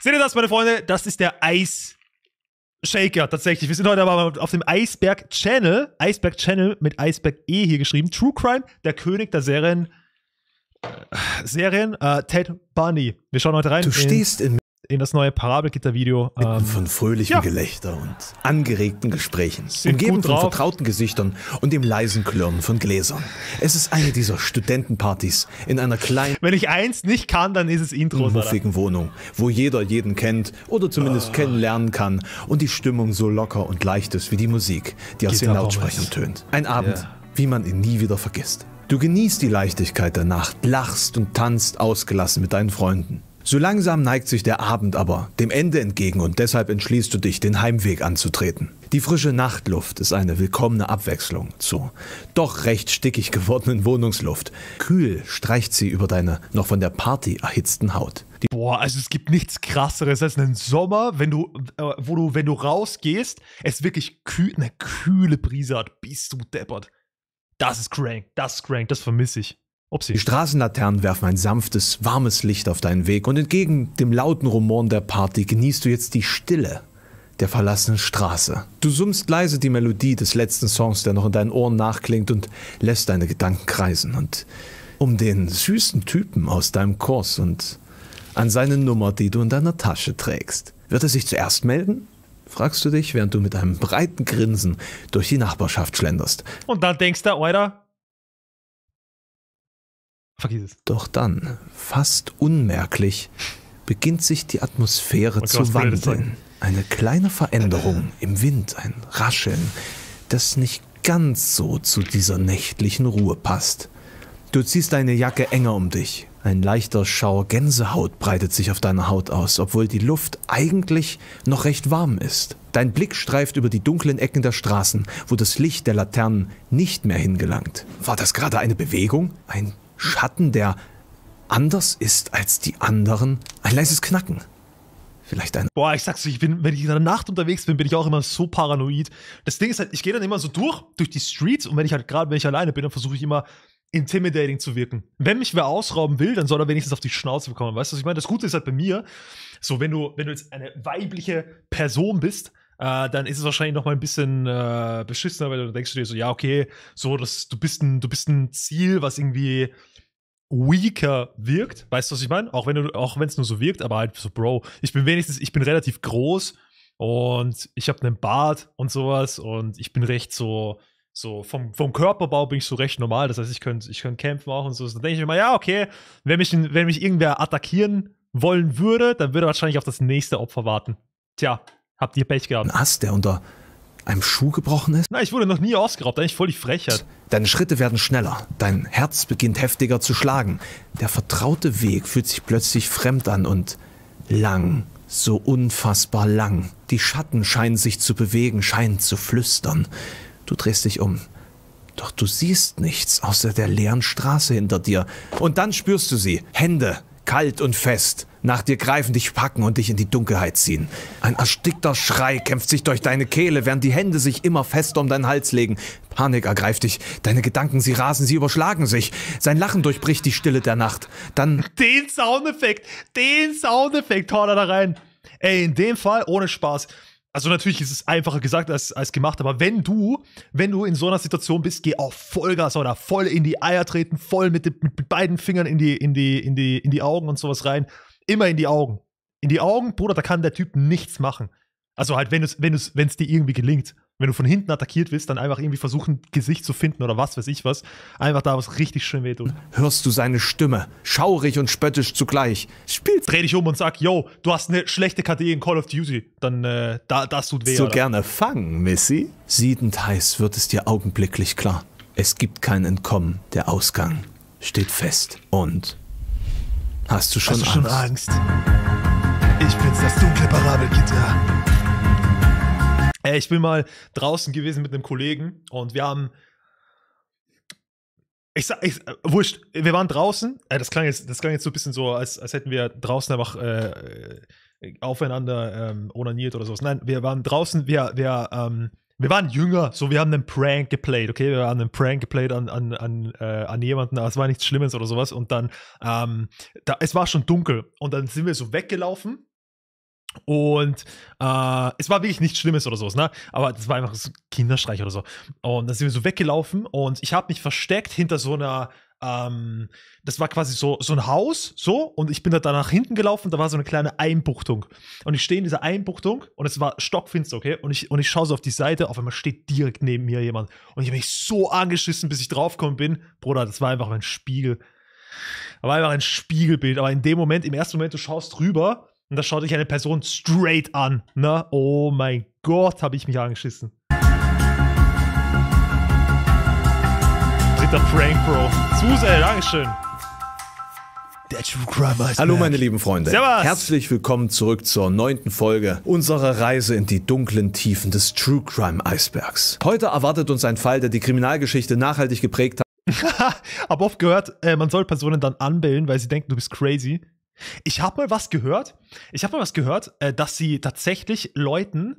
Seht ihr das, meine Freunde? Das ist der Eis-Shaker tatsächlich. Wir sind heute aber auf dem Eisberg-Channel. Eisberg-Channel mit Eisberg-E hier geschrieben. True Crime, der König der Serien. Äh, Serien, äh, Ted Bundy. Wir schauen heute rein. Du stehst in in das neue Parabelgitter-Video. Ähm, von fröhlichem ja. Gelächter und angeregten Gesprächen, Sind umgeben von vertrauten Gesichtern und dem leisen Klirren von Gläsern. Es ist eine dieser Studentenpartys in einer kleinen... Wenn ich eins nicht kann, dann ist es Intro. ...muffigen Wohnung, wo jeder jeden kennt oder zumindest uh. kennenlernen kann und die Stimmung so locker und leicht ist wie die Musik, die aus den Lautsprechern tönt. Ein Abend, yeah. wie man ihn nie wieder vergisst. Du genießt die Leichtigkeit der Nacht, lachst und tanzt ausgelassen mit deinen Freunden. So langsam neigt sich der Abend aber dem Ende entgegen und deshalb entschließt du dich, den Heimweg anzutreten. Die frische Nachtluft ist eine willkommene Abwechslung zur doch recht stickig gewordenen Wohnungsluft. Kühl streicht sie über deine noch von der Party erhitzten Haut. Die Boah, also es gibt nichts krasseres als einen Sommer, wenn du, äh, wo du, wenn du rausgehst, es wirklich kühl, eine kühle Brise hat. Bist du deppert. Das ist crank, das ist crank, das vermisse ich. Upsi. Die Straßenlaternen werfen ein sanftes, warmes Licht auf deinen Weg und entgegen dem lauten Rumoren der Party genießt du jetzt die Stille der verlassenen Straße. Du summst leise die Melodie des letzten Songs, der noch in deinen Ohren nachklingt und lässt deine Gedanken kreisen und um den süßen Typen aus deinem Kurs und an seine Nummer, die du in deiner Tasche trägst. Wird er sich zuerst melden? Fragst du dich, während du mit einem breiten Grinsen durch die Nachbarschaft schlenderst. Und dann denkst du, Alter, Vergiss es. Doch dann, fast unmerklich, beginnt sich die Atmosphäre zu wandeln. Eine kleine Veränderung im Wind, ein Rascheln, das nicht ganz so zu dieser nächtlichen Ruhe passt. Du ziehst deine Jacke enger um dich. Ein leichter Schauer Gänsehaut breitet sich auf deiner Haut aus, obwohl die Luft eigentlich noch recht warm ist. Dein Blick streift über die dunklen Ecken der Straßen, wo das Licht der Laternen nicht mehr hingelangt. War das gerade eine Bewegung? Ein Schatten, der anders ist als die anderen, ein leises Knacken. Vielleicht ein. Boah, ich sag's dir, ich bin, wenn ich in der Nacht unterwegs bin, bin ich auch immer so paranoid. Das Ding ist halt, ich gehe dann immer so durch, durch die Streets und wenn ich halt gerade, wenn ich alleine bin, dann versuche ich immer intimidating zu wirken. Wenn mich wer ausrauben will, dann soll er wenigstens auf die Schnauze bekommen. Weißt du, was ich meine? Das Gute ist halt bei mir, so wenn du, wenn du jetzt eine weibliche Person bist, äh, dann ist es wahrscheinlich noch mal ein bisschen äh, beschissener, weil dann denkst du dir so, ja, okay, so, das, du, bist ein, du bist ein Ziel, was irgendwie weaker wirkt, weißt du, was ich meine? Auch wenn du, auch wenn es nur so wirkt, aber halt so, Bro, ich bin wenigstens, ich bin relativ groß und ich habe einen Bart und sowas und ich bin recht so, so vom, vom Körperbau bin ich so recht normal, das heißt, ich könnte ich könnt kämpfen auch und so. Dann denke ich mir mal, ja, okay, wenn mich, wenn mich irgendwer attackieren wollen würde, dann würde er wahrscheinlich auf das nächste Opfer warten. Tja, Habt ihr Pech gehabt? Ein Ast, der unter einem Schuh gebrochen ist? Nein, ich wurde noch nie ausgeraubt, eigentlich voll die Frechheit. Deine Schritte werden schneller, dein Herz beginnt heftiger zu schlagen. Der vertraute Weg fühlt sich plötzlich fremd an und lang, so unfassbar lang. Die Schatten scheinen sich zu bewegen, scheinen zu flüstern. Du drehst dich um. Doch du siehst nichts außer der leeren Straße hinter dir. Und dann spürst du sie. Hände, kalt und fest nach dir greifen, dich packen und dich in die Dunkelheit ziehen. Ein erstickter Schrei kämpft sich durch deine Kehle, während die Hände sich immer fester um deinen Hals legen. Panik ergreift dich. Deine Gedanken, sie rasen, sie überschlagen sich. Sein Lachen durchbricht die Stille der Nacht. Dann... Den Soundeffekt! Den Soundeffekt! Hau da rein! Ey, in dem Fall, ohne Spaß. Also natürlich ist es einfacher gesagt als, als gemacht, aber wenn du, wenn du in so einer Situation bist, geh auf Vollgas oder voll in die Eier treten, voll mit, mit beiden Fingern in die, in die, in die, in die Augen und sowas rein immer in die Augen. In die Augen, Bruder, da kann der Typ nichts machen. Also halt, wenn es wenn es, wenn es dir irgendwie gelingt. Wenn du von hinten attackiert wirst, dann einfach irgendwie versuchen, Gesicht zu finden oder was weiß ich was. Einfach da was richtig schön wehtut. Hörst du seine Stimme, schaurig und spöttisch zugleich. Spielst. Dreh dich um und sag, yo, du hast eine schlechte KD e in Call of Duty. Dann, äh, da, das tut weh. So oder? gerne fangen, Missy. Siedend heiß wird es dir augenblicklich klar. Es gibt kein Entkommen. Der Ausgang steht fest. Und Hast du schon, Hast du schon Angst? Ich bin's, das dunkle Parabelgitter. Äh, ich bin mal draußen gewesen mit einem Kollegen und wir haben. Ich sag, ich, äh, wurscht, wir waren draußen. Äh, das klang jetzt, das klang jetzt so ein bisschen so, als, als hätten wir draußen einfach äh, aufeinander ähm, onaniert oder sowas. Nein, wir waren draußen, wir, wir ähm, wir waren jünger, so wir haben einen Prank geplayt, okay, wir haben einen Prank geplayt an, an, an, äh, an jemanden, aber es war nichts Schlimmes oder sowas und dann, ähm, da, es war schon dunkel und dann sind wir so weggelaufen und äh, es war wirklich nichts Schlimmes oder sowas, ne? Aber das war einfach so ein Kinderstreich oder so. Und dann sind wir so weggelaufen und ich habe mich versteckt hinter so einer ähm, das war quasi so, so ein Haus, so, und ich bin da nach hinten gelaufen, da war so eine kleine Einbuchtung. Und ich stehe in dieser Einbuchtung und es war stockfinster, okay? Und ich, und ich schaue so auf die Seite, auf einmal steht direkt neben mir jemand. Und ich habe mich so angeschissen, bis ich draufgekommen bin. Bruder, das war einfach mein Spiegel. Aber einfach ein Spiegelbild. Aber in dem Moment, im ersten Moment, du schaust rüber und da schaut dich eine Person straight an. Ne? Oh mein Gott, habe ich mich angeschissen. Peter Frank, Bro. Dankeschön. Sus, ey, Dankeschön. Hallo meine lieben Freunde. Servus. Herzlich willkommen zurück zur neunten Folge unserer Reise in die dunklen Tiefen des True Crime Eisbergs. Heute erwartet uns ein Fall, der die Kriminalgeschichte nachhaltig geprägt hat. Hab oft gehört, äh, man soll Personen dann anbellen, weil sie denken, du bist crazy. Ich habe mal was gehört. Ich habe mal was gehört, äh, dass sie tatsächlich Leuten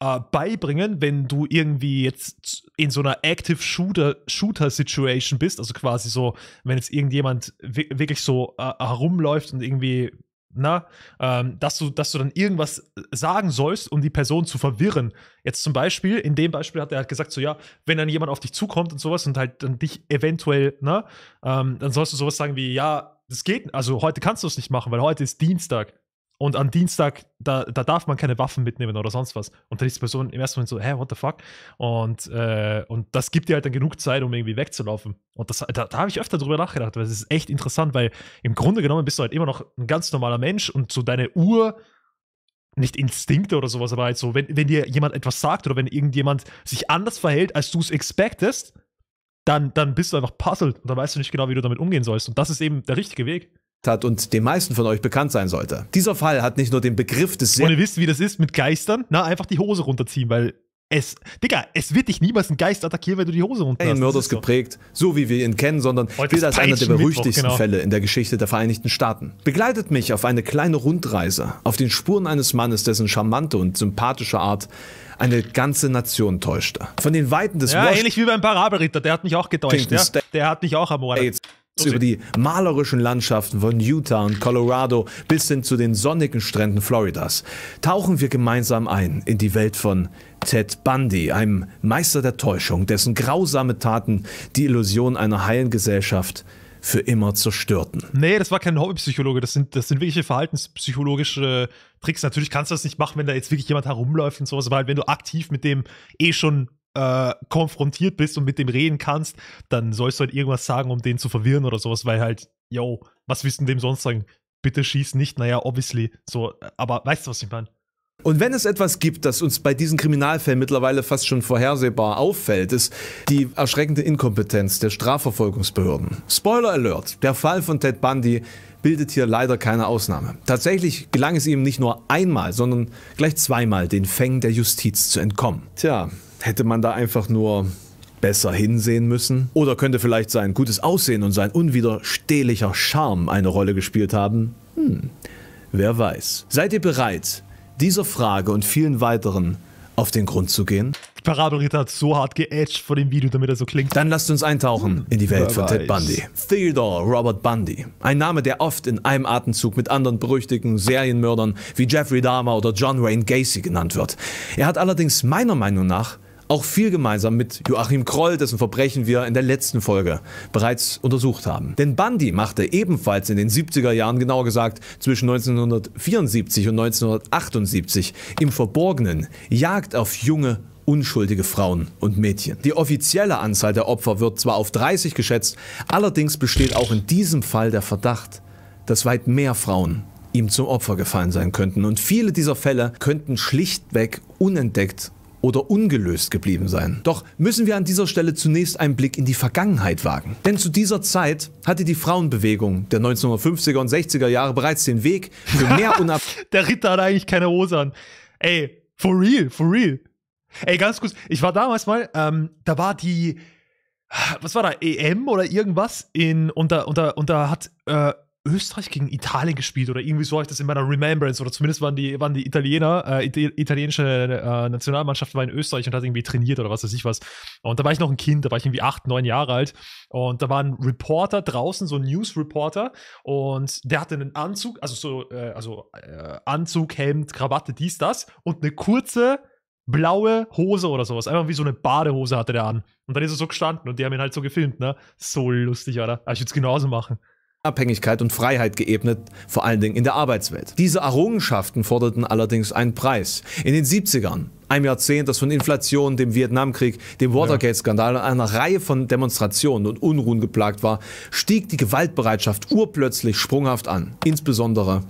äh, beibringen, wenn du irgendwie jetzt in so einer Active Shooter Shooter Situation bist, also quasi so, wenn jetzt irgendjemand wirklich so äh, herumläuft und irgendwie na, ähm, dass du, dass du dann irgendwas äh, sagen sollst, um die Person zu verwirren. Jetzt zum Beispiel, in dem Beispiel hat er halt gesagt, so ja, wenn dann jemand auf dich zukommt und sowas und halt dann dich eventuell, na, ähm, dann sollst du sowas sagen wie, ja, das geht, also heute kannst du es nicht machen, weil heute ist Dienstag. Und am Dienstag, da, da darf man keine Waffen mitnehmen oder sonst was. Und dann ist die Person im ersten Moment so, hä, what the fuck? Und, äh, und das gibt dir halt dann genug Zeit, um irgendwie wegzulaufen. Und das, da, da habe ich öfter drüber nachgedacht, weil es ist echt interessant, weil im Grunde genommen bist du halt immer noch ein ganz normaler Mensch und so deine Uhr, nicht Instinkte oder sowas, aber halt so, wenn, wenn dir jemand etwas sagt oder wenn irgendjemand sich anders verhält, als du es expectest, dann, dann bist du einfach puzzled und dann weißt du nicht genau, wie du damit umgehen sollst. Und das ist eben der richtige Weg hat und den meisten von euch bekannt sein sollte. Dieser Fall hat nicht nur den Begriff des sehr Und ihr wisst, wie das ist mit Geistern, na, einfach die Hose runterziehen, weil es, Digga, es wird dich niemals ein Geist attackieren, wenn du die Hose runterziehst. Den Mörders geprägt, so wie wir ihn kennen, sondern gilt als einer der berüchtigsten genau. Fälle in der Geschichte der Vereinigten Staaten. Begleitet mich auf eine kleine Rundreise, auf den Spuren eines Mannes, dessen charmante und sympathische Art eine ganze Nation täuschte. Von den Weiten des Ja, Wash ähnlich wie beim Parabelritter, der hat mich auch getäuscht, ja? Der hat mich auch ermordet. Okay. Über die malerischen Landschaften von Utah und Colorado bis hin zu den sonnigen Stränden Floridas tauchen wir gemeinsam ein in die Welt von Ted Bundy, einem Meister der Täuschung, dessen grausame Taten die Illusion einer heilen Gesellschaft für immer zerstörten. Nee, das war kein Hobbypsychologe, das sind, das sind wirkliche verhaltenspsychologische Tricks. Natürlich kannst du das nicht machen, wenn da jetzt wirklich jemand herumläuft und sowas, aber halt, wenn du aktiv mit dem eh schon äh, konfrontiert bist und mit dem reden kannst, dann sollst du halt irgendwas sagen, um den zu verwirren oder sowas, weil halt, yo, was willst du dem sonst sagen? Bitte schieß nicht, naja, obviously. So, aber weißt du, was ich meine? Und wenn es etwas gibt, das uns bei diesen Kriminalfällen mittlerweile fast schon vorhersehbar auffällt, ist die erschreckende Inkompetenz der Strafverfolgungsbehörden. Spoiler Alert, der Fall von Ted Bundy bildet hier leider keine Ausnahme. Tatsächlich gelang es ihm nicht nur einmal, sondern gleich zweimal den Fängen der Justiz zu entkommen. Tja, Hätte man da einfach nur besser hinsehen müssen? Oder könnte vielleicht sein gutes Aussehen und sein unwiderstehlicher Charme eine Rolle gespielt haben? Hm, wer weiß. Seid ihr bereit, dieser Frage und vielen weiteren auf den Grund zu gehen? Parabelritter hat so hart geätscht vor dem Video, damit er so klingt. Dann lasst uns eintauchen hm. in die Welt Wer von weiß. Ted Bundy. Theodore Robert Bundy. Ein Name, der oft in einem Atemzug mit anderen berüchtigten Serienmördern wie Jeffrey Dahmer oder John Wayne Gacy genannt wird. Er hat allerdings meiner Meinung nach auch viel gemeinsam mit Joachim Kroll, dessen Verbrechen wir in der letzten Folge bereits untersucht haben. Denn Bundy machte ebenfalls in den 70er Jahren, genauer gesagt zwischen 1974 und 1978, im Verborgenen Jagd auf junge unschuldige Frauen und Mädchen. Die offizielle Anzahl der Opfer wird zwar auf 30 geschätzt, allerdings besteht auch in diesem Fall der Verdacht, dass weit mehr Frauen ihm zum Opfer gefallen sein könnten. Und viele dieser Fälle könnten schlichtweg unentdeckt oder ungelöst geblieben sein. Doch müssen wir an dieser Stelle zunächst einen Blick in die Vergangenheit wagen. Denn zu dieser Zeit hatte die Frauenbewegung der 1950er und 60er Jahre bereits den Weg für mehr Unabhängigkeit. der Ritter hat eigentlich keine Hose an. Ey, for real, for real. Ey, ganz kurz, ich war damals mal, ähm, da war die, was war da, EM oder irgendwas in, und da, und da, und da hat, äh, Österreich gegen Italien gespielt oder irgendwie so habe ich das in meiner Remembrance oder zumindest waren die, waren die Italiener, äh, italienische äh, Nationalmannschaft war in Österreich und hat irgendwie trainiert oder was weiß ich was. Und da war ich noch ein Kind, da war ich irgendwie acht, neun Jahre alt und da war ein Reporter draußen, so ein News-Reporter und der hatte einen Anzug, also so, äh, also äh, Anzug, Hemd, Krawatte, dies, das und eine kurze blaue Hose oder sowas. Einfach wie so eine Badehose hatte der an. Und dann ist er so gestanden und die haben ihn halt so gefilmt, ne? So lustig, oder? Aber ich würde es genauso machen. Unabhängigkeit und Freiheit geebnet, vor allen Dingen in der Arbeitswelt. Diese Errungenschaften forderten allerdings einen Preis. In den 70ern einem Jahrzehnt, das von Inflation, dem Vietnamkrieg, dem Watergate-Skandal und einer Reihe von Demonstrationen und Unruhen geplagt war, stieg die Gewaltbereitschaft urplötzlich sprunghaft an, insbesondere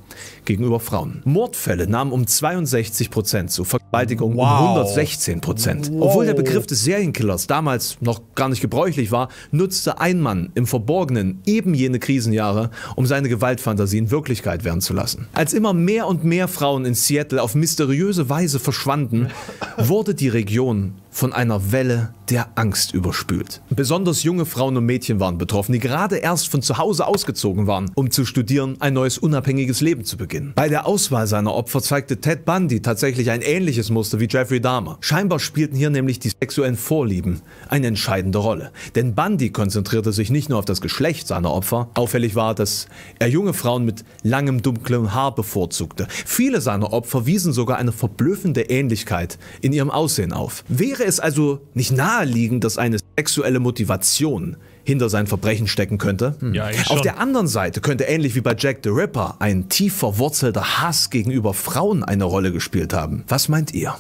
gegenüber Frauen. Mordfälle nahmen um 62 Prozent zu, Vergewaltigung wow. um 116 Prozent. Wow. Obwohl der Begriff des Serienkillers damals noch gar nicht gebräuchlich war, nutzte ein Mann im Verborgenen eben jene Krisenjahre, um seine Gewaltfantasien Wirklichkeit werden zu lassen. Als immer mehr und mehr Frauen in Seattle auf mysteriöse Weise verschwanden, wurde die Region von einer Welle der Angst überspült. Besonders junge Frauen und Mädchen waren betroffen, die gerade erst von zu Hause ausgezogen waren, um zu studieren, ein neues unabhängiges Leben zu beginnen. Bei der Auswahl seiner Opfer zeigte Ted Bundy tatsächlich ein ähnliches Muster wie Jeffrey Dahmer. Scheinbar spielten hier nämlich die sexuellen Vorlieben eine entscheidende Rolle. Denn Bundy konzentrierte sich nicht nur auf das Geschlecht seiner Opfer, auffällig war, dass er junge Frauen mit langem dunklem Haar bevorzugte. Viele seiner Opfer wiesen sogar eine verblüffende Ähnlichkeit in ihrem Aussehen auf. Wäre es also nicht naheliegend, dass eine sexuelle Motivation hinter sein Verbrechen stecken könnte? Hm. Ja, Auf der anderen Seite könnte ähnlich wie bei Jack the Ripper ein tief verwurzelter Hass gegenüber Frauen eine Rolle gespielt haben. Was meint ihr?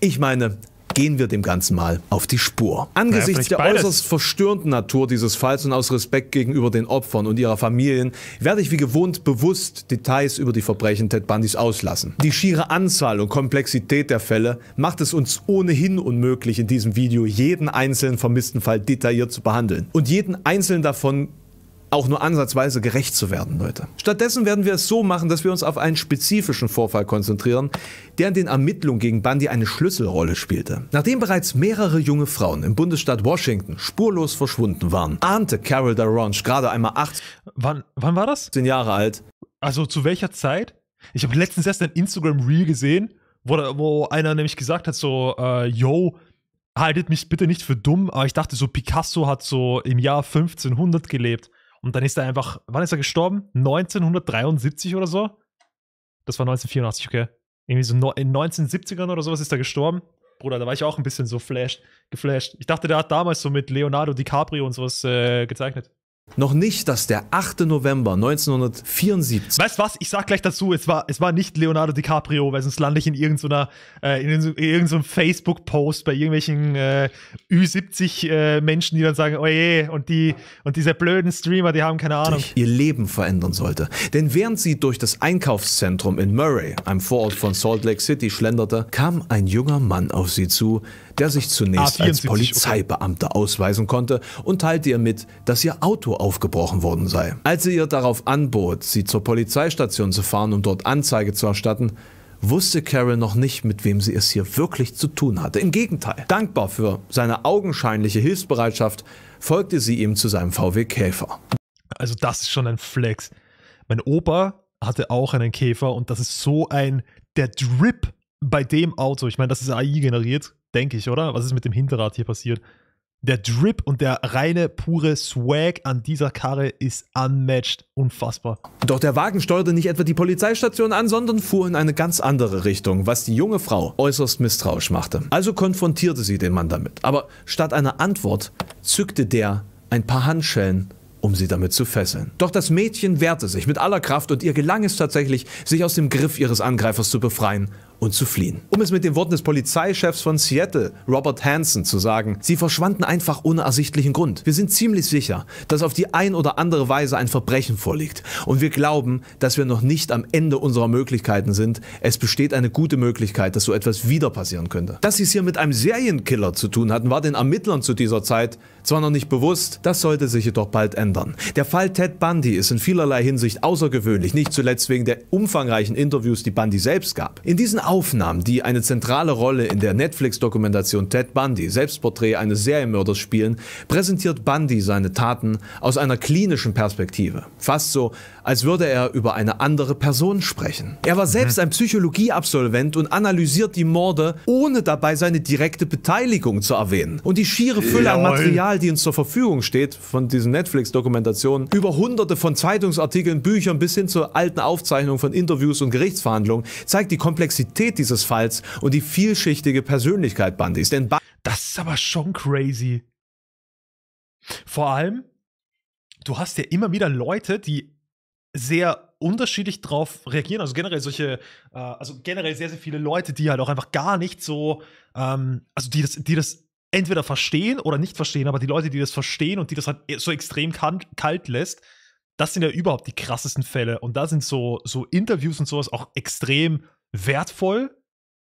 Ich meine, gehen wir dem Ganzen mal auf die Spur. Angesichts ja, der beides. äußerst verstörenden Natur dieses Falls und aus Respekt gegenüber den Opfern und ihrer Familien werde ich wie gewohnt bewusst Details über die Verbrechen Ted Bundys auslassen. Die schiere Anzahl und Komplexität der Fälle macht es uns ohnehin unmöglich, in diesem Video jeden einzelnen vermissten Fall detailliert zu behandeln und jeden einzelnen davon auch nur ansatzweise gerecht zu werden, Leute. Stattdessen werden wir es so machen, dass wir uns auf einen spezifischen Vorfall konzentrieren, der in den Ermittlungen gegen Bundy eine Schlüsselrolle spielte. Nachdem bereits mehrere junge Frauen im Bundesstaat Washington spurlos verschwunden waren, ahnte Carol Daronch gerade einmal acht. Wann, wann war das? Zehn Jahre alt. Also zu welcher Zeit? Ich habe letztens erst ein Instagram Reel gesehen, wo, wo einer nämlich gesagt hat so, äh, yo, haltet mich bitte nicht für dumm, aber ich dachte so, Picasso hat so im Jahr 1500 gelebt. Und dann ist er einfach, wann ist er gestorben? 1973 oder so? Das war 1984, okay. Irgendwie so in 1970ern oder sowas ist er gestorben. Bruder, da war ich auch ein bisschen so flashed, geflasht. Ich dachte, der hat damals so mit Leonardo DiCaprio und sowas äh, gezeichnet noch nicht, dass der 8. November 1974. Weißt du was? Ich sag gleich dazu, es war, es war nicht Leonardo DiCaprio, weil sonst lande ich in irgendeiner, äh, in irgendeinem Facebook-Post bei irgendwelchen äh, Ü70-Menschen, äh, die dann sagen, oh je, und die und diese blöden Streamer, die haben keine Ahnung. Ihr Leben verändern sollte. Denn während sie durch das Einkaufszentrum in Murray, einem Vorort von Salt Lake City, schlenderte, kam ein junger Mann auf sie zu, der sich zunächst ah, 74, als Polizeibeamter okay. ausweisen konnte und teilte ihr mit, dass ihr Auto aufgebrochen worden sei. Als sie ihr darauf anbot, sie zur Polizeistation zu fahren, um dort Anzeige zu erstatten, wusste Carol noch nicht, mit wem sie es hier wirklich zu tun hatte. Im Gegenteil, dankbar für seine augenscheinliche Hilfsbereitschaft, folgte sie ihm zu seinem VW Käfer. Also das ist schon ein Flex. Mein Opa hatte auch einen Käfer und das ist so ein, der Drip bei dem Auto. Ich meine, das ist AI generiert, denke ich, oder? Was ist mit dem Hinterrad hier passiert? der Drip und der reine, pure Swag an dieser Karre ist unmatched, unfassbar. Doch der Wagen steuerte nicht etwa die Polizeistation an, sondern fuhr in eine ganz andere Richtung, was die junge Frau äußerst misstrauisch machte. Also konfrontierte sie den Mann damit. Aber statt einer Antwort zückte der ein paar Handschellen um sie damit zu fesseln. Doch das Mädchen wehrte sich mit aller Kraft und ihr gelang es tatsächlich, sich aus dem Griff ihres Angreifers zu befreien und zu fliehen. Um es mit den Worten des Polizeichefs von Seattle, Robert Hansen, zu sagen, sie verschwanden einfach ohne ersichtlichen Grund. Wir sind ziemlich sicher, dass auf die ein oder andere Weise ein Verbrechen vorliegt und wir glauben, dass wir noch nicht am Ende unserer Möglichkeiten sind. Es besteht eine gute Möglichkeit, dass so etwas wieder passieren könnte. Dass sie es hier mit einem Serienkiller zu tun hatten, war den Ermittlern zu dieser Zeit zwar noch nicht bewusst, das sollte sich jedoch bald ändern. Der Fall Ted Bundy ist in vielerlei Hinsicht außergewöhnlich, nicht zuletzt wegen der umfangreichen Interviews, die Bundy selbst gab. In diesen Aufnahmen, die eine zentrale Rolle in der Netflix-Dokumentation Ted Bundy, Selbstporträt eines Serienmörders spielen, präsentiert Bundy seine Taten aus einer klinischen Perspektive. Fast so, als würde er über eine andere Person sprechen. Er war selbst mhm. ein Psychologieabsolvent und analysiert die Morde, ohne dabei seine direkte Beteiligung zu erwähnen. Und die schiere Fülle an Material, die uns zur Verfügung steht, von diesen Netflix-Dokumentationen, über hunderte von Zeitungsartikeln, Büchern bis hin zu alten Aufzeichnungen von Interviews und Gerichtsverhandlungen, zeigt die Komplexität dieses Falls und die vielschichtige Persönlichkeit Bundys. Denn ba das ist aber schon crazy. Vor allem, du hast ja immer wieder Leute, die sehr unterschiedlich drauf reagieren. Also generell solche, äh, also generell sehr, sehr viele Leute, die halt auch einfach gar nicht so, ähm, also die das, die das entweder verstehen oder nicht verstehen, aber die Leute, die das verstehen und die das halt e, so extrem kalt lässt, das sind ja überhaupt die krassesten Fälle. Und da sind so, so Interviews und sowas auch extrem wertvoll,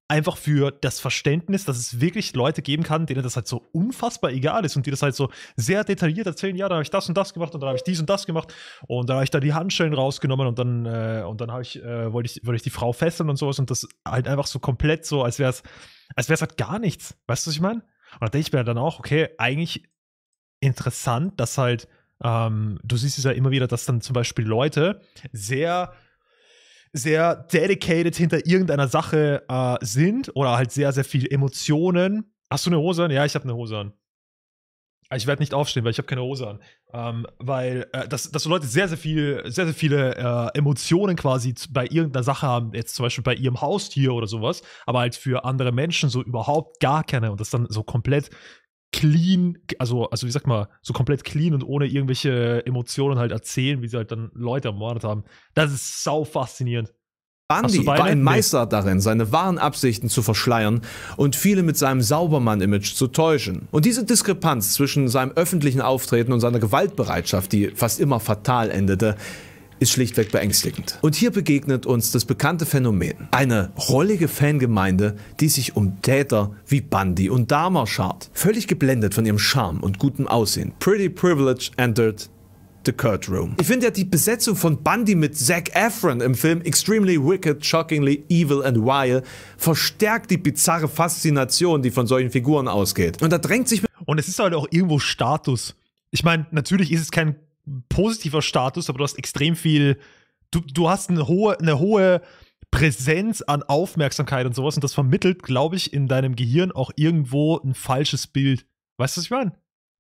einfach für das Verständnis, dass es wirklich Leute geben kann, denen das halt so unfassbar egal ist und die das halt so sehr detailliert erzählen, ja, da habe ich das und das gemacht und dann habe ich dies und das gemacht und dann habe ich da die Handschellen rausgenommen und dann äh, und dann habe ich äh, wollte ich wollte ich die Frau fesseln und sowas und das halt einfach so komplett so, als wäre es als wäre es halt gar nichts. Weißt du, was ich meine? Und da denke ich mir dann auch, okay, eigentlich interessant, dass halt ähm, du siehst es ja immer wieder, dass dann zum Beispiel Leute sehr sehr dedicated hinter irgendeiner Sache äh, sind oder halt sehr, sehr viel Emotionen. Hast du eine Hose an? Ja, ich habe eine Hose an. Ich werde nicht aufstehen, weil ich habe keine Hose an. Ähm, weil äh, dass, dass so Leute sehr, sehr viel, sehr, sehr viele äh, Emotionen quasi bei irgendeiner Sache haben, jetzt zum Beispiel bei ihrem Haustier oder sowas, aber halt für andere Menschen so überhaupt gar keine und das dann so komplett clean, also, also wie sagt man, so komplett clean und ohne irgendwelche Emotionen halt erzählen, wie sie halt dann Leute ermordet haben. Das ist sau faszinierend. Bundy war ein Meister darin, seine wahren Absichten zu verschleiern und viele mit seinem Saubermann-Image zu täuschen. Und diese Diskrepanz zwischen seinem öffentlichen Auftreten und seiner Gewaltbereitschaft, die fast immer fatal endete, ist schlichtweg beängstigend. Und hier begegnet uns das bekannte Phänomen. Eine rollige Fangemeinde, die sich um Täter wie Bundy und Dahmer schart. Völlig geblendet von ihrem Charme und gutem Aussehen. Pretty Privilege entered The Kurt Room. Ich finde ja die Besetzung von Bundy mit Zac Efron im Film Extremely Wicked, Shockingly Evil and Wild verstärkt die bizarre Faszination, die von solchen Figuren ausgeht. Und da drängt sich... Und es ist halt auch irgendwo Status. Ich meine, natürlich ist es kein positiver Status, aber du hast extrem viel, du, du hast eine hohe, eine hohe Präsenz an Aufmerksamkeit und sowas und das vermittelt, glaube ich, in deinem Gehirn auch irgendwo ein falsches Bild. Weißt du, was ich meine?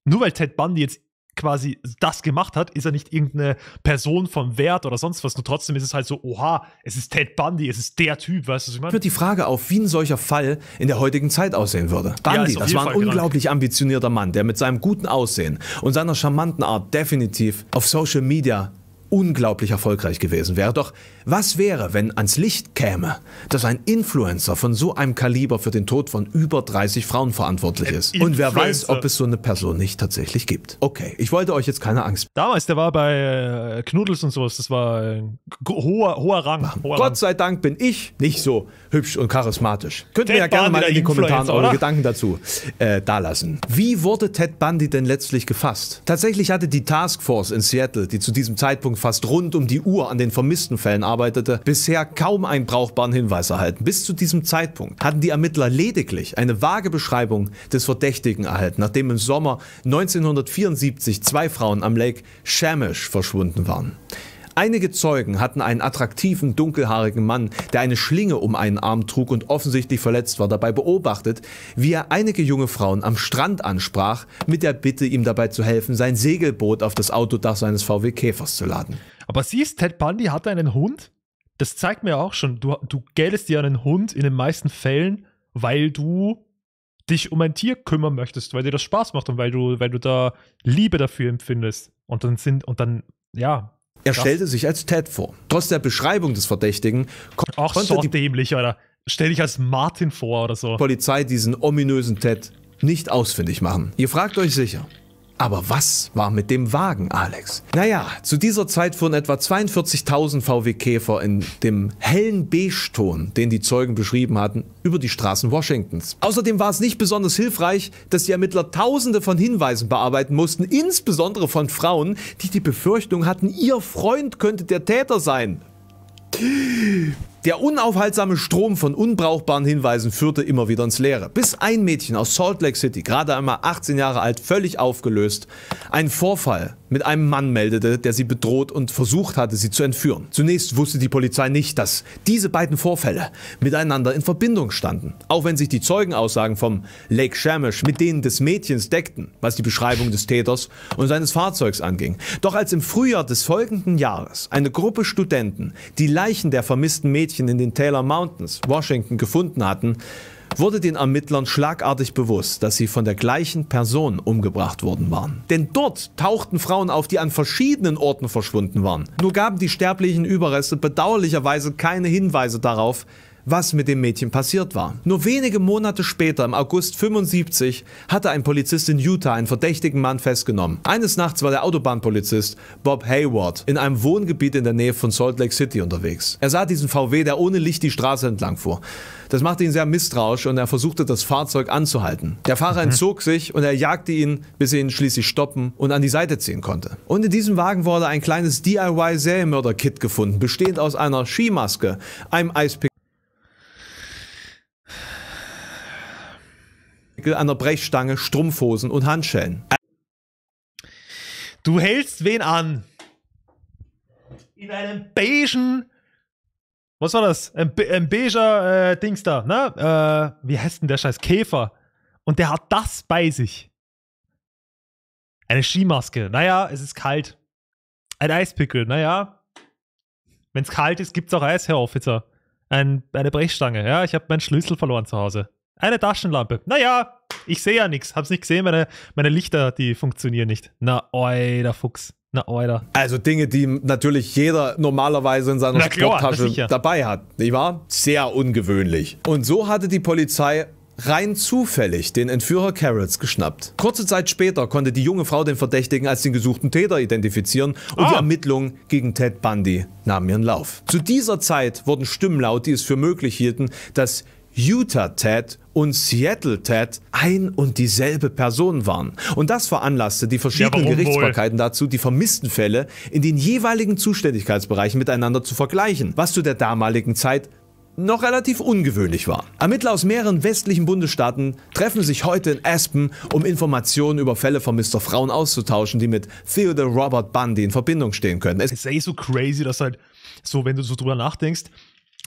Nur weil Ted Bundy jetzt quasi das gemacht hat, ist er nicht irgendeine Person von Wert oder sonst was. Nur trotzdem ist es halt so, oha, es ist Ted Bundy, es ist der Typ, weißt du, was ich meine? Führt die Frage auf, wie ein solcher Fall in der heutigen Zeit aussehen würde. Bundy, ja, das war ein Fall unglaublich krank. ambitionierter Mann, der mit seinem guten Aussehen und seiner charmanten Art definitiv auf Social Media unglaublich erfolgreich gewesen wäre. Doch was wäre, wenn ans Licht käme, dass ein Influencer von so einem Kaliber für den Tod von über 30 Frauen verantwortlich ist? Und wer weiß, ob es so eine Person nicht tatsächlich gibt. Okay, ich wollte euch jetzt keine Angst. Damals, der war bei äh, Knudels und sowas, das war ein äh, hoher, hoher Rang. Hoher Gott sei Dank bin ich nicht so hübsch und charismatisch. Könnt ihr ja gerne mal in den Kommentaren eure Gedanken dazu äh, dalassen. Wie wurde Ted Bundy denn letztlich gefasst? Tatsächlich hatte die Taskforce in Seattle, die zu diesem Zeitpunkt fast rund um die Uhr an den vermissten Fällen arbeitete, bisher kaum einen brauchbaren Hinweis erhalten. Bis zu diesem Zeitpunkt hatten die Ermittler lediglich eine vage Beschreibung des Verdächtigen erhalten, nachdem im Sommer 1974 zwei Frauen am Lake Shamish verschwunden waren. Einige Zeugen hatten einen attraktiven, dunkelhaarigen Mann, der eine Schlinge um einen Arm trug und offensichtlich verletzt war, dabei beobachtet, wie er einige junge Frauen am Strand ansprach, mit der Bitte, ihm dabei zu helfen, sein Segelboot auf das Autodach seines VW Käfers zu laden. Aber siehst, Ted Bundy hatte einen Hund? Das zeigt mir auch schon, du, du geldest dir einen Hund in den meisten Fällen, weil du dich um ein Tier kümmern möchtest, weil dir das Spaß macht und weil du, weil du da Liebe dafür empfindest. Und dann sind, und dann, ja, er ja. stellte sich als Ted vor. Trotz der Beschreibung des Verdächtigen Ach, konnte die dämlich, Alter. Stell dich als Martin vor oder so. Polizei diesen ominösen Ted nicht ausfindig machen. Ihr fragt euch sicher, aber was war mit dem Wagen, Alex? Naja, zu dieser Zeit fuhren etwa 42.000 VW-Käfer in dem hellen Beige-Ton, den die Zeugen beschrieben hatten, über die Straßen Washingtons. Außerdem war es nicht besonders hilfreich, dass die Ermittler tausende von Hinweisen bearbeiten mussten, insbesondere von Frauen, die die Befürchtung hatten, ihr Freund könnte der Täter sein. Der unaufhaltsame Strom von unbrauchbaren Hinweisen führte immer wieder ins Leere, bis ein Mädchen aus Salt Lake City, gerade einmal 18 Jahre alt, völlig aufgelöst, einen Vorfall mit einem Mann meldete, der sie bedroht und versucht hatte, sie zu entführen. Zunächst wusste die Polizei nicht, dass diese beiden Vorfälle miteinander in Verbindung standen, auch wenn sich die Zeugenaussagen vom Lake Shamish mit denen des Mädchens deckten, was die Beschreibung des Täters und seines Fahrzeugs anging. Doch als im Frühjahr des folgenden Jahres eine Gruppe Studenten die Leichen der vermissten Mädchen in den Taylor Mountains, Washington, gefunden hatten, wurde den Ermittlern schlagartig bewusst, dass sie von der gleichen Person umgebracht worden waren. Denn dort tauchten Frauen auf, die an verschiedenen Orten verschwunden waren. Nur gaben die sterblichen Überreste bedauerlicherweise keine Hinweise darauf, was mit dem Mädchen passiert war. Nur wenige Monate später, im August 75, hatte ein Polizist in Utah einen verdächtigen Mann festgenommen. Eines Nachts war der Autobahnpolizist Bob Hayward in einem Wohngebiet in der Nähe von Salt Lake City unterwegs. Er sah diesen VW, der ohne Licht die Straße entlang fuhr. Das machte ihn sehr misstrauisch und er versuchte, das Fahrzeug anzuhalten. Der Fahrer mhm. entzog sich und er jagte ihn, bis er ihn schließlich stoppen und an die Seite ziehen konnte. Und in diesem Wagen wurde ein kleines DIY-Serienmörder-Kit gefunden, bestehend aus einer Skimaske, einem Eispick an der Brechstange, Strumpfhosen und Handschellen. Du hältst wen an? In einem beigen. Was war das? Ein, ein beiger äh, Dings da, ne? Äh, wie heißt denn der Scheiß? Käfer. Und der hat das bei sich. Eine Skimaske. Naja, es ist kalt. Ein Eispickel. Naja. Wenn es kalt ist, gibt's auch Eis, Herr Officer. Ein, eine Brechstange. Ja, ich habe meinen Schlüssel verloren zu Hause. Eine Taschenlampe. Naja, ich sehe ja nichts. Hab's nicht gesehen. Meine, meine Lichter, die funktionieren nicht. Na, oi, der Fuchs. Na, oida. Also Dinge, die natürlich jeder normalerweise in seiner Na, Sporttasche dabei hat, nicht wahr? Sehr ungewöhnlich. Und so hatte die Polizei rein zufällig den Entführer Carrots geschnappt. Kurze Zeit später konnte die junge Frau den Verdächtigen als den gesuchten Täter identifizieren und ah. die Ermittlungen gegen Ted Bundy nahmen ihren Lauf. Zu dieser Zeit wurden Stimmen laut, die es für möglich hielten, dass Utah Ted und Seattle Ted ein und dieselbe Person waren. Und das veranlasste die verschiedenen ja, Gerichtsbarkeiten wohl? dazu, die vermissten Fälle in den jeweiligen Zuständigkeitsbereichen miteinander zu vergleichen, was zu der damaligen Zeit noch relativ ungewöhnlich war. Ermittler aus mehreren westlichen Bundesstaaten treffen sich heute in Aspen, um Informationen über Fälle vermisster Frauen auszutauschen, die mit Theodore Robert Bundy in Verbindung stehen können. Es ist eh so crazy, dass halt so, wenn du so drüber nachdenkst,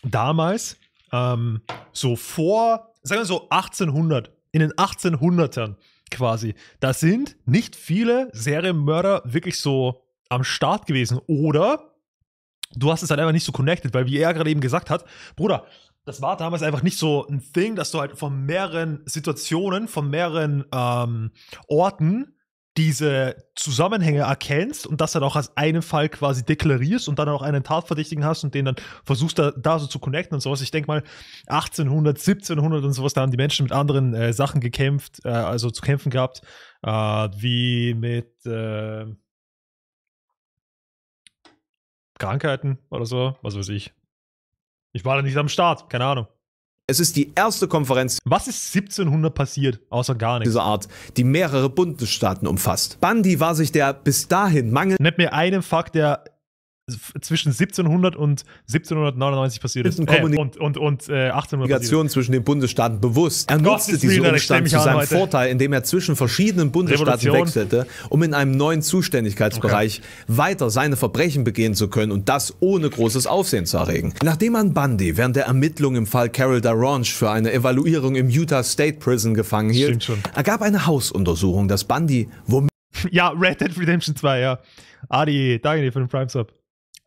damals ähm, so vor, sagen wir so 1800, in den 1800ern quasi, da sind nicht viele Serienmörder wirklich so am Start gewesen. Oder du hast es halt einfach nicht so connected, weil wie er gerade eben gesagt hat, Bruder, das war damals einfach nicht so ein Thing, dass du halt von mehreren Situationen, von mehreren ähm, Orten diese Zusammenhänge erkennst und das dann auch als einen Fall quasi deklarierst und dann auch einen Tatverdächtigen hast und den dann versuchst da, da so zu connecten und sowas. Ich denke mal 1800, 1700 und sowas, da haben die Menschen mit anderen äh, Sachen gekämpft, äh, also zu kämpfen gehabt, äh, wie mit äh, Krankheiten oder so, was weiß ich. Ich war da nicht am Start, keine Ahnung. Es ist die erste Konferenz. Was ist 1700 passiert, außer gar nichts? Dieser Art, die mehrere Bundesstaaten umfasst. Bundy war sich der bis dahin Mangel. Nennt mir einen Fakt, der zwischen 1700 und 1799 passiert ist. Äh, und und, und äh, 1800 Kommunikation zwischen den Bundesstaaten bewusst. Er nutzte diesen Umstand zu seinem Vorteil, indem er zwischen verschiedenen Bundesstaaten Revolution. wechselte, um in einem neuen Zuständigkeitsbereich okay. weiter seine Verbrechen begehen zu können und das ohne großes Aufsehen zu erregen. Nachdem man Bundy während der Ermittlung im Fall Carol Darange für eine Evaluierung im Utah State Prison gefangen hielt, ergab eine Hausuntersuchung, dass Bundy womit ja, Red Dead Redemption 2, ja. Adi, danke dir für den Prime Sub.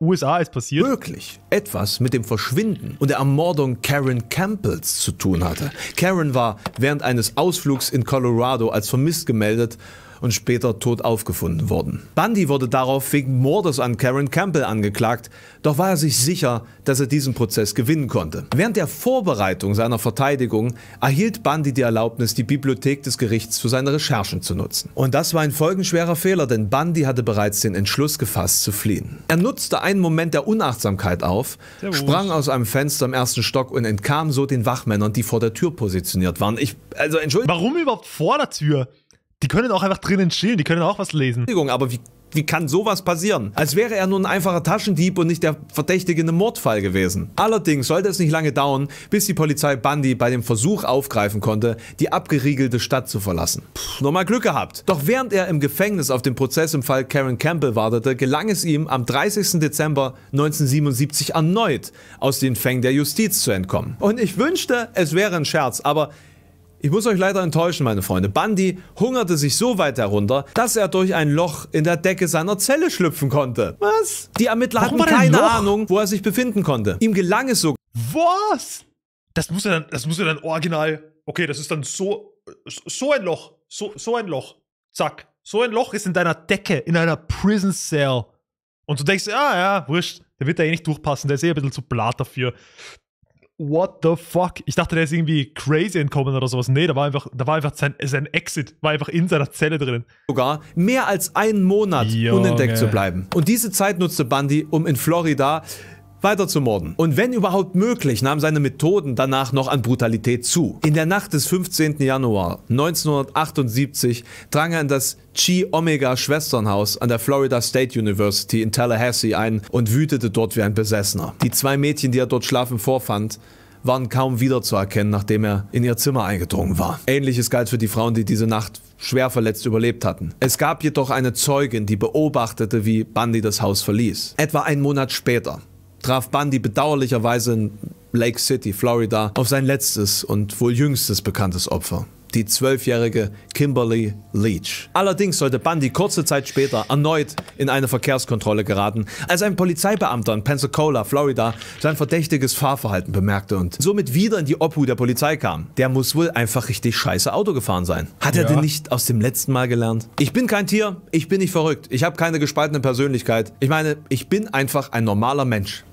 USA ist passiert? Wirklich etwas mit dem Verschwinden und der Ermordung Karen Campbells zu tun hatte. Karen war während eines Ausflugs in Colorado als vermisst gemeldet und später tot aufgefunden wurden. Bundy wurde darauf wegen Mordes an Karen Campbell angeklagt, doch war er sich sicher, dass er diesen Prozess gewinnen konnte. Während der Vorbereitung seiner Verteidigung erhielt Bundy die Erlaubnis, die Bibliothek des Gerichts für seine Recherchen zu nutzen. Und das war ein folgenschwerer Fehler, denn Bundy hatte bereits den Entschluss gefasst zu fliehen. Er nutzte einen Moment der Unachtsamkeit auf, Servus. sprang aus einem Fenster im ersten Stock und entkam so den Wachmännern, die vor der Tür positioniert waren. Ich, also entschuldige. Warum überhaupt vor der Tür? Die können auch einfach drinnen chillen, die können auch was lesen. aber wie, wie kann sowas passieren? Als wäre er nur ein einfacher Taschendieb und nicht der Verdächtige in einem Mordfall gewesen. Allerdings sollte es nicht lange dauern, bis die Polizei Bundy bei dem Versuch aufgreifen konnte, die abgeriegelte Stadt zu verlassen. Puh, nochmal Glück gehabt. Doch während er im Gefängnis auf den Prozess im Fall Karen Campbell wartete, gelang es ihm am 30. Dezember 1977 erneut aus den Fängen der Justiz zu entkommen. Und ich wünschte, es wäre ein Scherz, aber ich muss euch leider enttäuschen, meine Freunde. Bundy hungerte sich so weit herunter, dass er durch ein Loch in der Decke seiner Zelle schlüpfen konnte. Was? Die Ermittler Warum hatten keine Ahnung, wo er sich befinden konnte. Ihm gelang es sogar. Was? Das muss ja dann, das muss ja dann original. Okay, das ist dann so, so ein Loch. So, so ein Loch. Zack. So ein Loch ist in deiner Decke, in einer Prison Cell. Und du denkst, ah ja, wurscht, der wird da eh nicht durchpassen, der ist eh ein bisschen zu blatt dafür what the fuck? Ich dachte, der ist irgendwie crazy entkommen oder sowas. Nee, da war einfach, da war einfach sein, sein Exit, war einfach in seiner Zelle drin. Sogar mehr als einen Monat Junge. unentdeckt zu bleiben. Und diese Zeit nutzte Bundy, um in Florida weiter zu morden. Und wenn überhaupt möglich, nahmen seine Methoden danach noch an Brutalität zu. In der Nacht des 15. Januar 1978 drang er in das Chi Omega Schwesternhaus an der Florida State University in Tallahassee ein und wütete dort wie ein Besessener. Die zwei Mädchen, die er dort schlafen vorfand, waren kaum wiederzuerkennen, nachdem er in ihr Zimmer eingedrungen war. Ähnliches galt für die Frauen, die diese Nacht schwer verletzt überlebt hatten. Es gab jedoch eine Zeugin, die beobachtete, wie Bundy das Haus verließ. Etwa einen Monat später traf Bundy bedauerlicherweise in Lake City, Florida, auf sein letztes und wohl jüngstes bekanntes Opfer die zwölfjährige Kimberly Leach. Allerdings sollte Bundy kurze Zeit später erneut in eine Verkehrskontrolle geraten, als ein Polizeibeamter in Pensacola, Florida, sein verdächtiges Fahrverhalten bemerkte und somit wieder in die Obhut der Polizei kam. Der muss wohl einfach richtig scheiße Auto gefahren sein. Hat er ja. denn nicht aus dem letzten Mal gelernt? Ich bin kein Tier, ich bin nicht verrückt, ich habe keine gespaltene Persönlichkeit. Ich meine, ich bin einfach ein normaler Mensch.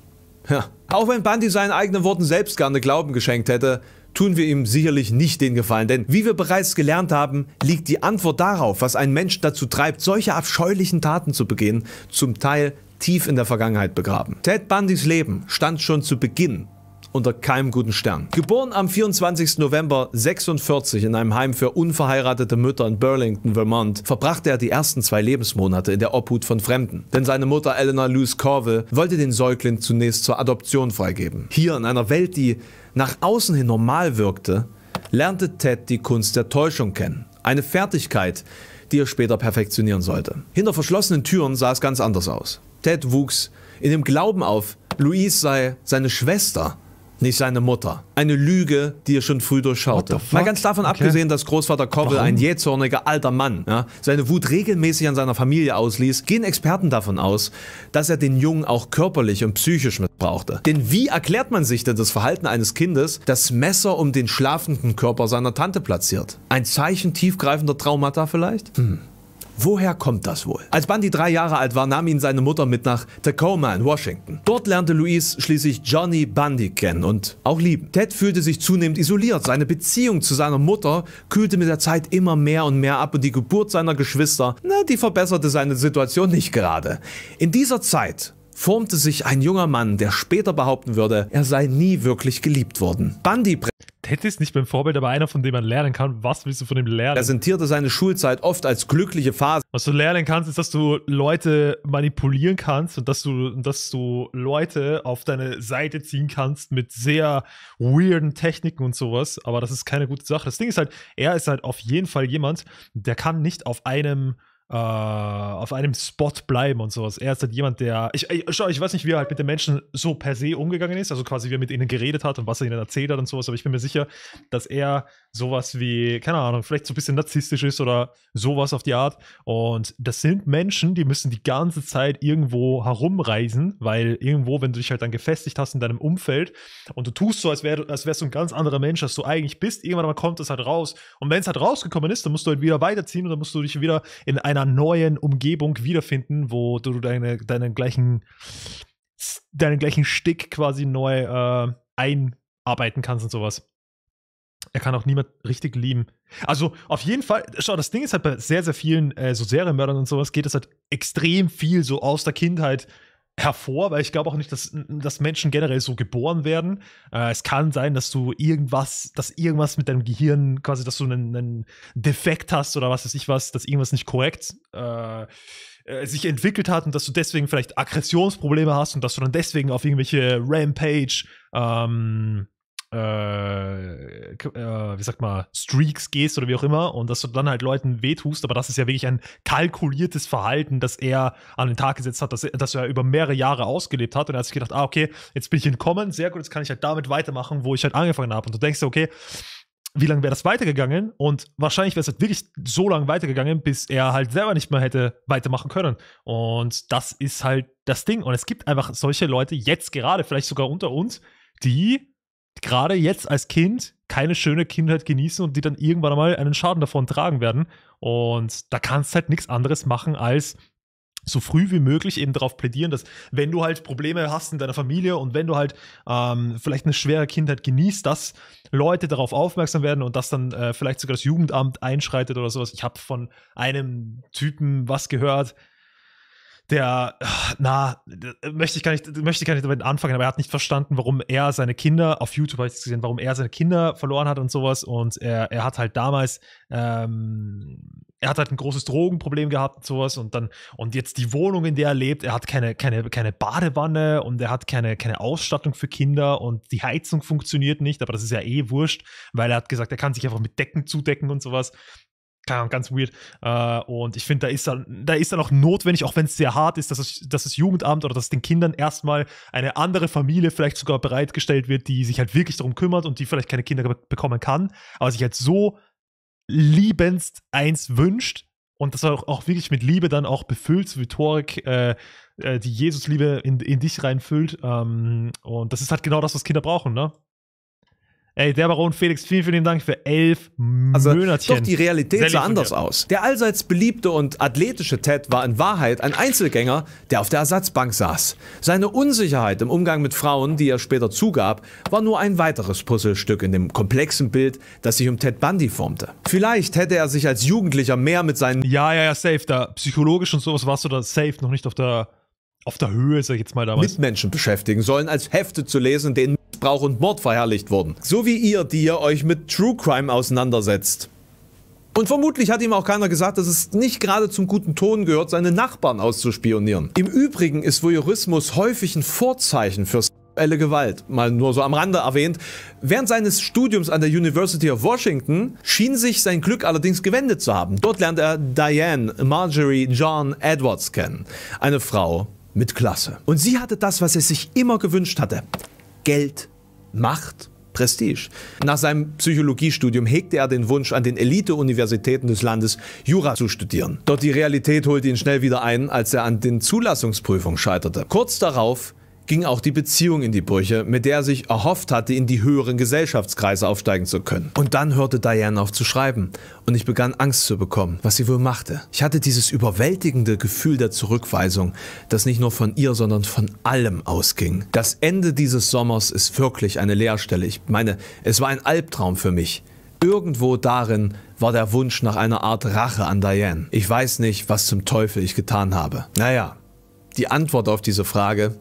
Ja. Auch wenn Bundy seinen eigenen Worten selbst gerne Glauben geschenkt hätte, tun wir ihm sicherlich nicht den Gefallen, denn wie wir bereits gelernt haben, liegt die Antwort darauf, was einen Menschen dazu treibt, solche abscheulichen Taten zu begehen, zum Teil tief in der Vergangenheit begraben. Ted Bundys Leben stand schon zu Beginn unter keinem guten Stern. Geboren am 24. November 1946 in einem Heim für unverheiratete Mütter in Burlington, Vermont, verbrachte er die ersten zwei Lebensmonate in der Obhut von Fremden. Denn seine Mutter Eleanor Lewis Corville wollte den Säugling zunächst zur Adoption freigeben. Hier in einer Welt, die nach außen hin normal wirkte, lernte Ted die Kunst der Täuschung kennen. Eine Fertigkeit, die er später perfektionieren sollte. Hinter verschlossenen Türen sah es ganz anders aus. Ted wuchs in dem Glauben auf, Louise sei seine Schwester nicht seine Mutter. Eine Lüge, die er schon früh durchschaute. Mal ganz davon okay. abgesehen, dass Großvater Kobbel, Warum? ein jähzorniger alter Mann, ja, seine Wut regelmäßig an seiner Familie ausließ, gehen Experten davon aus, dass er den Jungen auch körperlich und psychisch mitbrauchte. Denn wie erklärt man sich denn das Verhalten eines Kindes, das Messer um den schlafenden Körper seiner Tante platziert? Ein Zeichen tiefgreifender Traumata vielleicht? Hm. Woher kommt das wohl? Als Bundy drei Jahre alt war, nahm ihn seine Mutter mit nach Tacoma in Washington. Dort lernte Luis schließlich Johnny Bundy kennen und auch lieben. Ted fühlte sich zunehmend isoliert. Seine Beziehung zu seiner Mutter kühlte mit der Zeit immer mehr und mehr ab und die Geburt seiner Geschwister, na, die verbesserte seine Situation nicht gerade. In dieser Zeit formte sich ein junger Mann, der später behaupten würde, er sei nie wirklich geliebt worden. Bundy Ted ist nicht beim Vorbild, aber einer, von dem man lernen kann. Was willst du von dem lernen? Präsentierte seine Schulzeit oft als glückliche Phase. Was du lernen kannst, ist, dass du Leute manipulieren kannst und dass du, dass du Leute auf deine Seite ziehen kannst mit sehr weirden Techniken und sowas. Aber das ist keine gute Sache. Das Ding ist halt, er ist halt auf jeden Fall jemand, der kann nicht auf einem äh, auf einem Spot bleiben und sowas. Er ist halt jemand, der. Ich, ich, ich weiß nicht, wie er halt mit den Menschen so per se umgegangen ist, also quasi wie er mit ihnen geredet hat und was er ihnen erzählt hat und sowas, aber ich bin mir sicher, dass er sowas wie, keine Ahnung, vielleicht so ein bisschen narzisstisch ist oder sowas auf die Art. Und das sind Menschen, die müssen die ganze Zeit irgendwo herumreisen, weil irgendwo, wenn du dich halt dann gefestigt hast in deinem Umfeld und du tust so, als, wär, als wärst du ein ganz anderer Mensch, als du eigentlich bist, irgendwann mal kommt es halt raus. Und wenn es halt rausgekommen ist, dann musst du halt wieder weiterziehen und dann musst du dich wieder in einer neuen Umgebung wiederfinden, wo du deine, deine gleichen, deinen gleichen Stick quasi neu äh, einarbeiten kannst und sowas. Er kann auch niemand richtig lieben. Also auf jeden Fall, schau, das Ding ist halt bei sehr, sehr vielen äh, so Serienmördern und sowas geht es halt extrem viel so aus der Kindheit hervor, weil ich glaube auch nicht, dass, dass Menschen generell so geboren werden. Äh, es kann sein, dass du irgendwas, dass irgendwas mit deinem Gehirn quasi, dass du einen, einen Defekt hast oder was weiß ich was, dass irgendwas nicht korrekt äh, äh sich entwickelt hat und dass du deswegen vielleicht Aggressionsprobleme hast und dass du dann deswegen auf irgendwelche Rampage ähm, äh, äh, wie sagt man, Streaks gehst oder wie auch immer und dass du dann halt Leuten wehtust, aber das ist ja wirklich ein kalkuliertes Verhalten, das er an den Tag gesetzt hat, das, das er über mehrere Jahre ausgelebt hat und er hat sich gedacht, ah, okay, jetzt bin ich entkommen, sehr gut, jetzt kann ich halt damit weitermachen, wo ich halt angefangen habe und du denkst dir, okay, wie lange wäre das weitergegangen? Und wahrscheinlich wäre es halt wirklich so lange weitergegangen, bis er halt selber nicht mehr hätte weitermachen können. Und das ist halt das Ding. Und es gibt einfach solche Leute jetzt gerade, vielleicht sogar unter uns, die gerade jetzt als Kind keine schöne Kindheit genießen und die dann irgendwann mal einen Schaden davon tragen werden. Und da kannst du halt nichts anderes machen, als so früh wie möglich eben darauf plädieren, dass wenn du halt Probleme hast in deiner Familie und wenn du halt ähm, vielleicht eine schwere Kindheit genießt, dass Leute darauf aufmerksam werden und dass dann äh, vielleicht sogar das Jugendamt einschreitet oder sowas. Ich habe von einem Typen was gehört, der, ah, na, möchte ich gar nicht, möchte ich gar nicht damit anfangen, aber er hat nicht verstanden, warum er seine Kinder, auf YouTube habe ich es gesehen, warum er seine Kinder verloren hat und sowas. Und er, er hat halt damals, ähm, er hat halt ein großes Drogenproblem gehabt und sowas und dann, und jetzt die Wohnung, in der er lebt, er hat keine, keine, keine Badewanne und er hat keine, keine Ausstattung für Kinder und die Heizung funktioniert nicht, aber das ist ja eh wurscht, weil er hat gesagt, er kann sich einfach mit Decken zudecken und sowas ganz weird. Äh, und ich finde, da ist dann, da ist dann auch notwendig, auch wenn es sehr hart ist, dass es, dass das Jugendamt oder dass den Kindern erstmal eine andere Familie vielleicht sogar bereitgestellt wird, die sich halt wirklich darum kümmert und die vielleicht keine Kinder bekommen kann, aber sich halt so liebenst eins wünscht und das auch, auch wirklich mit Liebe dann auch befüllt, so wie Torik äh, äh, die Jesusliebe in, in dich reinfüllt. Ähm, und das ist halt genau das, was Kinder brauchen, ne? Ey, der Baron Felix, vielen, vielen Dank für elf also, Mönatchen. Doch die Realität sah anders aus. Der allseits beliebte und athletische Ted war in Wahrheit ein Einzelgänger, der auf der Ersatzbank saß. Seine Unsicherheit im Umgang mit Frauen, die er später zugab, war nur ein weiteres Puzzlestück in dem komplexen Bild, das sich um Ted Bundy formte. Vielleicht hätte er sich als Jugendlicher mehr mit seinen... Ja, ja, ja, safe. Da psychologisch und sowas warst du da safe noch nicht auf der auf der Höhe, sag ich jetzt mal damals. Mitmenschen beschäftigen sollen, als Hefte zu lesen, denen Kindesmissbrauch und Mord verherrlicht wurden. So wie ihr, die ihr euch mit True Crime auseinandersetzt. Und vermutlich hat ihm auch keiner gesagt, dass es nicht gerade zum guten Ton gehört, seine Nachbarn auszuspionieren. Im Übrigen ist Voyeurismus häufig ein Vorzeichen für sexuelle Gewalt, mal nur so am Rande erwähnt. Während seines Studiums an der University of Washington schien sich sein Glück allerdings gewendet zu haben. Dort lernt er Diane Marjorie John Edwards kennen, eine Frau mit Klasse. Und sie hatte das, was er sich immer gewünscht hatte. Geld, Macht, Prestige. Nach seinem Psychologiestudium hegte er den Wunsch, an den Elite-Universitäten des Landes Jura zu studieren. Doch die Realität holte ihn schnell wieder ein, als er an den Zulassungsprüfungen scheiterte. Kurz darauf ging auch die Beziehung in die Brüche, mit der er sich erhofft hatte, in die höheren Gesellschaftskreise aufsteigen zu können. Und dann hörte Diane auf zu schreiben und ich begann Angst zu bekommen, was sie wohl machte. Ich hatte dieses überwältigende Gefühl der Zurückweisung, das nicht nur von ihr, sondern von allem ausging. Das Ende dieses Sommers ist wirklich eine Leerstelle. Ich meine, es war ein Albtraum für mich. Irgendwo darin war der Wunsch nach einer Art Rache an Diane. Ich weiß nicht, was zum Teufel ich getan habe. Naja, die Antwort auf diese Frage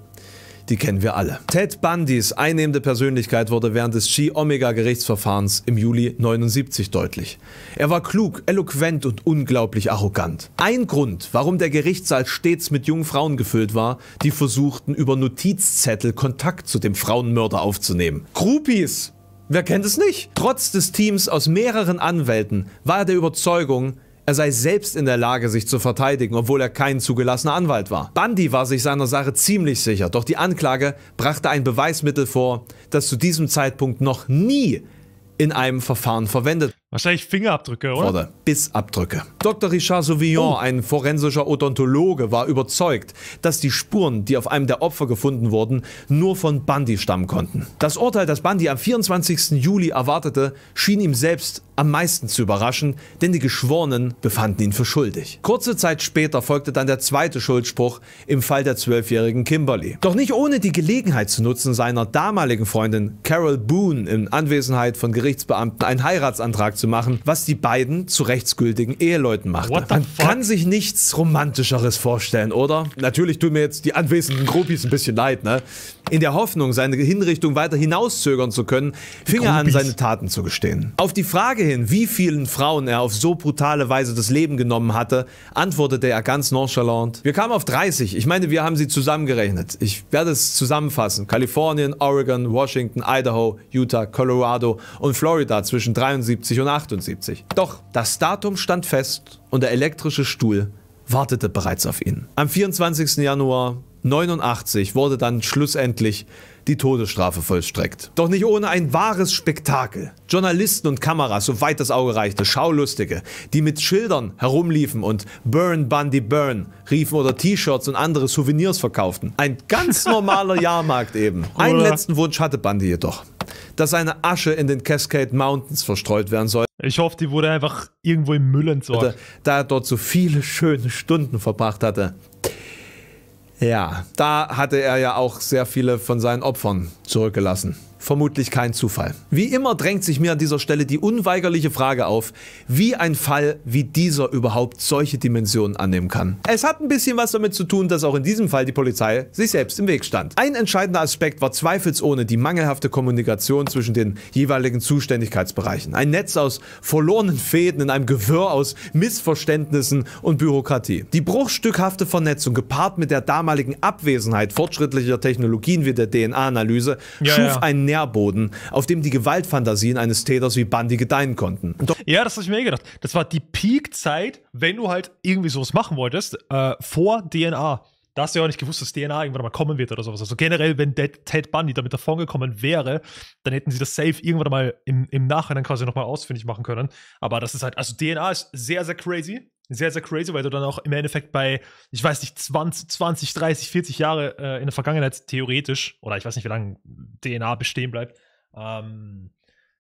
die kennen wir alle. Ted Bundys einnehmende Persönlichkeit wurde während des Chi-Omega-Gerichtsverfahrens im Juli 79 deutlich. Er war klug, eloquent und unglaublich arrogant. Ein Grund, warum der Gerichtssaal stets mit jungen Frauen gefüllt war, die versuchten, über Notizzettel Kontakt zu dem Frauenmörder aufzunehmen. Groupies! Wer kennt es nicht? Trotz des Teams aus mehreren Anwälten war er der Überzeugung, er sei selbst in der Lage, sich zu verteidigen, obwohl er kein zugelassener Anwalt war. Bundy war sich seiner Sache ziemlich sicher, doch die Anklage brachte ein Beweismittel vor, das zu diesem Zeitpunkt noch nie in einem Verfahren verwendet. Wahrscheinlich Fingerabdrücke, oder? Oder Bissabdrücke. Dr. Richard Sauvignon, oh. ein forensischer Odontologe, war überzeugt, dass die Spuren, die auf einem der Opfer gefunden wurden, nur von Bundy stammen konnten. Das Urteil, das Bundy am 24. Juli erwartete, schien ihm selbst am meisten zu überraschen, denn die Geschworenen befanden ihn für schuldig. Kurze Zeit später folgte dann der zweite Schuldspruch im Fall der zwölfjährigen Kimberly. Doch nicht ohne die Gelegenheit zu nutzen, seiner damaligen Freundin Carol Boone in Anwesenheit von Gerichtsbeamten einen Heiratsantrag zu machen, was die beiden zu rechtsgültigen Eheleuten machte. Man kann sich nichts Romantischeres vorstellen, oder? Natürlich tun mir jetzt die anwesenden Groupies ein bisschen leid, ne? in der Hoffnung, seine Hinrichtung weiter hinauszögern zu können, fing er an, seine Taten zu gestehen. Auf die Frage hin, wie vielen Frauen er auf so brutale Weise das Leben genommen hatte, antwortete er ganz nonchalant. Wir kamen auf 30. Ich meine, wir haben sie zusammengerechnet. Ich werde es zusammenfassen. Kalifornien, Oregon, Washington, Idaho, Utah, Colorado und Florida zwischen 73 und 78. Doch das Datum stand fest und der elektrische Stuhl wartete bereits auf ihn. Am 24. Januar 1989 wurde dann schlussendlich die Todesstrafe vollstreckt. Doch nicht ohne ein wahres Spektakel. Journalisten und Kameras, soweit das Auge reichte, Schaulustige, die mit Schildern herumliefen und Burn Bundy Burn riefen oder T-Shirts und andere Souvenirs verkauften. Ein ganz normaler Jahrmarkt eben. Einen letzten Wunsch hatte Bundy jedoch, dass seine Asche in den Cascade Mountains verstreut werden soll. Ich hoffe, die wurde einfach irgendwo im Müll entsorgt. Da er dort so viele schöne Stunden verbracht hatte, ja, da hatte er ja auch sehr viele von seinen Opfern zurückgelassen. Vermutlich kein Zufall. Wie immer drängt sich mir an dieser Stelle die unweigerliche Frage auf, wie ein Fall wie dieser überhaupt solche Dimensionen annehmen kann. Es hat ein bisschen was damit zu tun, dass auch in diesem Fall die Polizei sich selbst im Weg stand. Ein entscheidender Aspekt war zweifelsohne die mangelhafte Kommunikation zwischen den jeweiligen Zuständigkeitsbereichen. Ein Netz aus verlorenen Fäden in einem Gewirr aus Missverständnissen und Bürokratie. Die bruchstückhafte Vernetzung gepaart mit der damaligen Abwesenheit fortschrittlicher Technologien wie der DNA-Analyse ja, schuf ja. ein Nährboden, auf dem die Gewaltfantasien eines Täters wie Bundy gedeihen konnten. ja, das habe ich mir gedacht. Das war die Peakzeit, wenn du halt irgendwie sowas machen wolltest, äh, vor DNA. Da hast du ja auch nicht gewusst, dass DNA irgendwann mal kommen wird oder sowas. Also generell, wenn Dead, Ted Bundy damit davon gekommen wäre, dann hätten sie das safe irgendwann mal im, im Nachhinein quasi nochmal ausfindig machen können. Aber das ist halt, also DNA ist sehr, sehr crazy sehr, sehr crazy, weil du dann auch im Endeffekt bei, ich weiß nicht, 20, 20 30, 40 Jahre äh, in der Vergangenheit theoretisch, oder ich weiß nicht, wie lange DNA bestehen bleibt, ähm,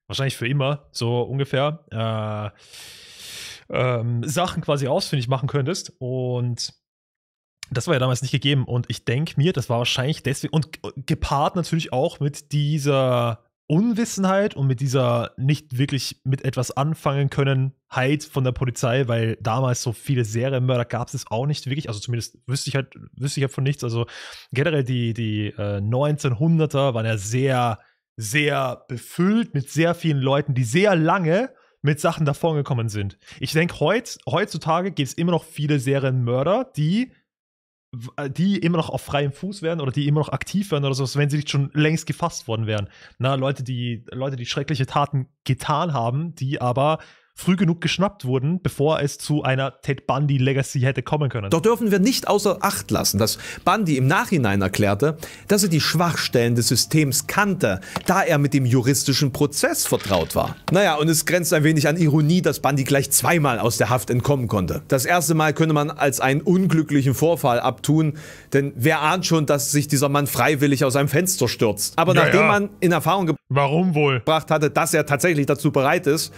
wahrscheinlich für immer, so ungefähr, äh, ähm, Sachen quasi ausfindig machen könntest. Und das war ja damals nicht gegeben. Und ich denke mir, das war wahrscheinlich deswegen, und äh, gepaart natürlich auch mit dieser Unwissenheit und mit dieser nicht wirklich mit etwas anfangen können, Heid von der Polizei, weil damals so viele Serienmörder gab es auch nicht wirklich. Also zumindest wüsste ich halt, wüsste ich halt von nichts. Also generell die, die äh, 1900er waren ja sehr, sehr befüllt mit sehr vielen Leuten, die sehr lange mit Sachen davongekommen sind. Ich denke, heutz, heutzutage gibt es immer noch viele Serienmörder, die äh, die immer noch auf freiem Fuß wären oder die immer noch aktiv wären oder sowas, wenn sie nicht schon längst gefasst worden wären. Na, Leute, die, Leute, die schreckliche Taten getan haben, die aber früh genug geschnappt wurden, bevor es zu einer Ted Bundy Legacy hätte kommen können. Doch dürfen wir nicht außer Acht lassen, dass Bundy im Nachhinein erklärte, dass er die Schwachstellen des Systems kannte, da er mit dem juristischen Prozess vertraut war. Naja, und es grenzt ein wenig an Ironie, dass Bundy gleich zweimal aus der Haft entkommen konnte. Das erste Mal könne man als einen unglücklichen Vorfall abtun, denn wer ahnt schon, dass sich dieser Mann freiwillig aus einem Fenster stürzt. Aber ja, nachdem ja. man in Erfahrung gebracht hatte, dass er tatsächlich dazu bereit ist,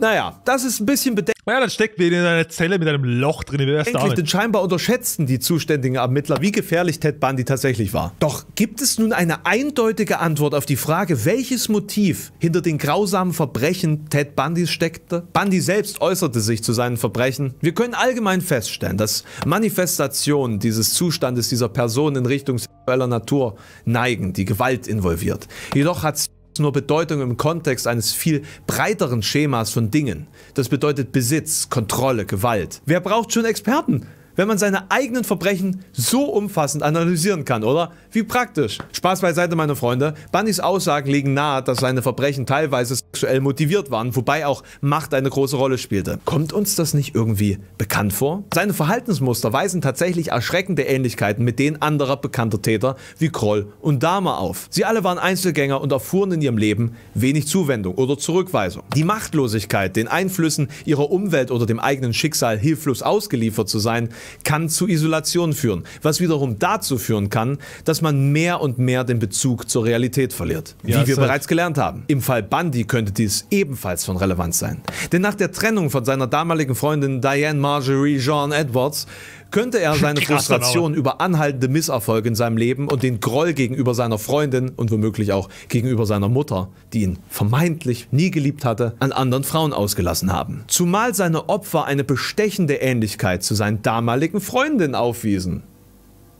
naja, das ist ein bisschen bedenklich. Naja, dann steckt wir in einer Zelle mit einem Loch drin. Endlich, denn scheinbar unterschätzten die zuständigen Ermittler, wie gefährlich Ted Bundy tatsächlich war. Doch gibt es nun eine eindeutige Antwort auf die Frage, welches Motiv hinter den grausamen Verbrechen Ted Bundys steckte? Bundy selbst äußerte sich zu seinen Verbrechen. Wir können allgemein feststellen, dass Manifestationen dieses Zustandes dieser Person in Richtung sexueller Natur neigen, die Gewalt involviert. Jedoch hat nur Bedeutung im Kontext eines viel breiteren Schemas von Dingen. Das bedeutet Besitz, Kontrolle, Gewalt. Wer braucht schon Experten? wenn man seine eigenen Verbrechen so umfassend analysieren kann, oder? Wie praktisch. Spaß beiseite, meine Freunde. Bunnys Aussagen legen nahe, dass seine Verbrechen teilweise sexuell motiviert waren, wobei auch Macht eine große Rolle spielte. Kommt uns das nicht irgendwie bekannt vor? Seine Verhaltensmuster weisen tatsächlich erschreckende Ähnlichkeiten mit denen anderer bekannter Täter wie Kroll und Dahmer auf. Sie alle waren Einzelgänger und erfuhren in ihrem Leben wenig Zuwendung oder Zurückweisung. Die Machtlosigkeit, den Einflüssen ihrer Umwelt oder dem eigenen Schicksal hilflos ausgeliefert zu sein, kann zu Isolation führen, was wiederum dazu führen kann, dass man mehr und mehr den Bezug zur Realität verliert, ja, wie wir bereits gelernt haben. Im Fall Bundy könnte dies ebenfalls von Relevanz sein. Denn nach der Trennung von seiner damaligen Freundin Diane Marjorie Jean Edwards könnte er seine Frustration über anhaltende Misserfolge in seinem Leben und den Groll gegenüber seiner Freundin und womöglich auch gegenüber seiner Mutter, die ihn vermeintlich nie geliebt hatte, an anderen Frauen ausgelassen haben. Zumal seine Opfer eine bestechende Ähnlichkeit zu seinen damaligen Freundinnen aufwiesen.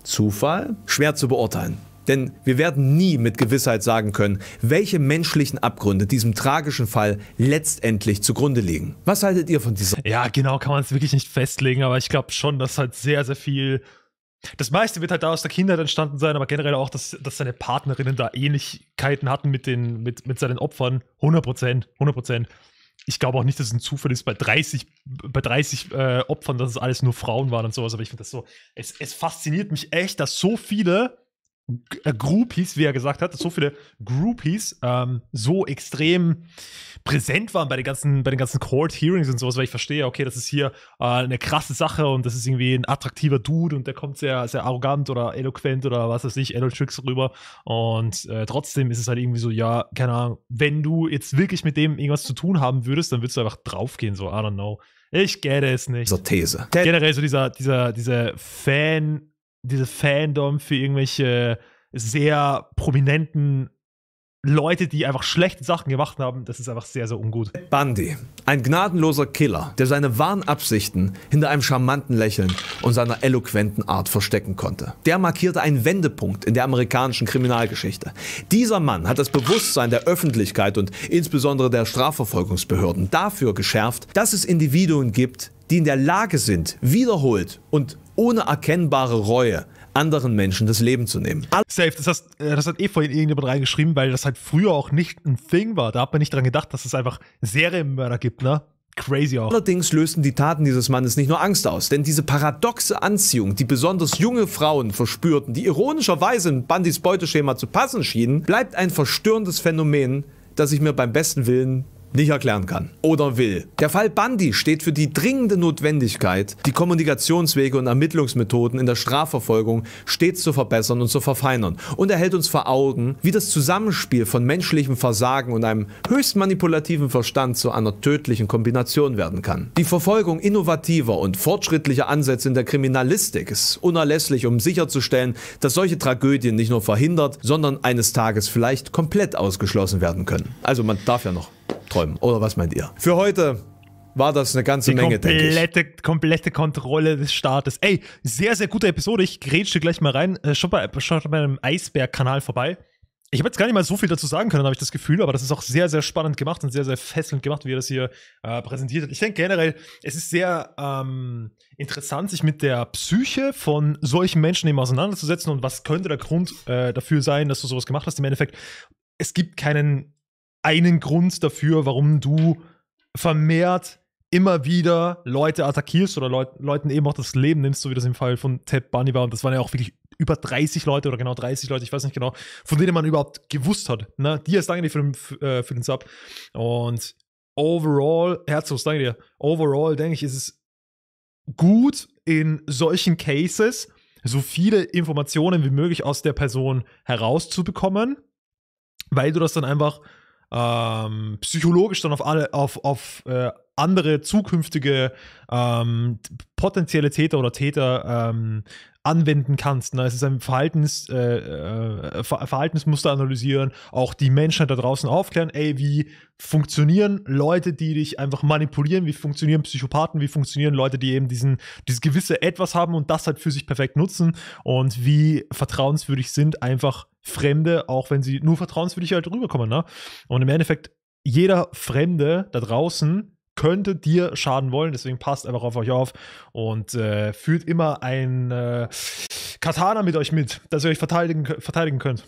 Zufall? Schwer zu beurteilen. Denn wir werden nie mit Gewissheit sagen können, welche menschlichen Abgründe diesem tragischen Fall letztendlich zugrunde liegen. Was haltet ihr von dieser? Ja, genau, kann man es wirklich nicht festlegen, aber ich glaube schon, dass halt sehr, sehr viel. Das meiste wird halt da aus der Kindheit entstanden sein, aber generell auch, dass, dass seine Partnerinnen da Ähnlichkeiten hatten mit, den, mit, mit seinen Opfern. 100 Prozent, 100 Prozent. Ich glaube auch nicht, dass es ein Zufall ist bei 30, bei 30 äh, Opfern, dass es alles nur Frauen waren und sowas, aber ich finde das so. Es, es fasziniert mich echt, dass so viele äh, Groupies, wie er gesagt hat, dass so viele Groupies ähm, so extrem präsent waren bei den ganzen, bei den ganzen Court Hearings und sowas, weil ich verstehe, okay, das ist hier äh, eine krasse Sache und das ist irgendwie ein attraktiver Dude und der kommt sehr, sehr arrogant oder eloquent oder was weiß ich, Tricks rüber und äh, trotzdem ist es halt irgendwie so, ja, keine Ahnung, wenn du jetzt wirklich mit dem irgendwas zu tun haben würdest, dann würdest du einfach draufgehen, so, I don't know. Ich get es nicht. So These. Generell so dieser, dieser, diese Fan- diese Fandom für irgendwelche sehr prominenten Leute, die einfach schlechte Sachen gemacht haben, das ist einfach sehr, sehr ungut. Bundy, ein gnadenloser Killer, der seine wahren Absichten hinter einem charmanten Lächeln und seiner eloquenten Art verstecken konnte. Der markierte einen Wendepunkt in der amerikanischen Kriminalgeschichte. Dieser Mann hat das Bewusstsein der Öffentlichkeit und insbesondere der Strafverfolgungsbehörden dafür geschärft, dass es Individuen gibt, die in der Lage sind, wiederholt und ohne erkennbare Reue anderen Menschen das Leben zu nehmen. Safe, das, heißt, äh, das hat eh vorhin irgendjemand reingeschrieben, weil das halt früher auch nicht ein Thing war. Da hat man nicht dran gedacht, dass es einfach Serienmörder gibt, ne? Crazy auch. Allerdings lösten die Taten dieses Mannes nicht nur Angst aus, denn diese paradoxe Anziehung, die besonders junge Frauen verspürten, die ironischerweise in Bandys Beuteschema zu passen schienen, bleibt ein verstörendes Phänomen, das ich mir beim besten Willen nicht erklären kann oder will. Der Fall Bundy steht für die dringende Notwendigkeit, die Kommunikationswege und Ermittlungsmethoden in der Strafverfolgung stets zu verbessern und zu verfeinern. Und er hält uns vor Augen, wie das Zusammenspiel von menschlichem Versagen und einem höchst manipulativen Verstand zu einer tödlichen Kombination werden kann. Die Verfolgung innovativer und fortschrittlicher Ansätze in der Kriminalistik ist unerlässlich, um sicherzustellen, dass solche Tragödien nicht nur verhindert, sondern eines Tages vielleicht komplett ausgeschlossen werden können. Also man darf ja noch träumen. Oder was meint ihr? Für heute war das eine ganze die Menge, komplette, denke ich. Komplette Kontrolle des Staates. Ey, sehr, sehr gute Episode. Ich grätsche gleich mal rein. Äh, schaut bei, schaut bei einem Eisberg-Kanal vorbei. Ich habe jetzt gar nicht mal so viel dazu sagen können, habe ich das Gefühl, aber das ist auch sehr, sehr spannend gemacht und sehr, sehr fesselnd gemacht, wie er das hier äh, präsentiert hat. Ich denke generell, es ist sehr ähm, interessant, sich mit der Psyche von solchen Menschen eben auseinanderzusetzen und was könnte der Grund äh, dafür sein, dass du sowas gemacht hast. Im Endeffekt, es gibt keinen einen Grund dafür, warum du vermehrt immer wieder Leute attackierst oder Leut Leuten eben auch das Leben nimmst, so wie das im Fall von Ted Bunny war. Und das waren ja auch wirklich über 30 Leute oder genau 30 Leute, ich weiß nicht genau, von denen man überhaupt gewusst hat. Ne? Dir ist danke dir für den, äh, für den Sub. Und overall, Herzlos, danke dir. Overall, denke ich, ist es gut in solchen Cases so viele Informationen wie möglich aus der Person herauszubekommen, weil du das dann einfach ähm, psychologisch dann auf alle, auf, auf äh, andere zukünftige ähm, potenzielle Täter oder Täter ähm, anwenden kannst. Ne? Es ist ein Verhaltens, äh, äh, Verhaltensmuster analysieren, auch die Menschheit da draußen aufklären, ey, wie funktionieren Leute, die dich einfach manipulieren, wie funktionieren Psychopathen, wie funktionieren Leute, die eben diesen, dieses gewisse Etwas haben und das halt für sich perfekt nutzen und wie vertrauenswürdig sind einfach Fremde, auch wenn sie nur vertrauenswürdig halt rüberkommen. Ne? Und im Endeffekt, jeder Fremde da draußen könnte dir schaden wollen. Deswegen passt einfach auf euch auf und äh, führt immer ein äh, Katana mit euch mit, dass ihr euch verteidigen, verteidigen könnt.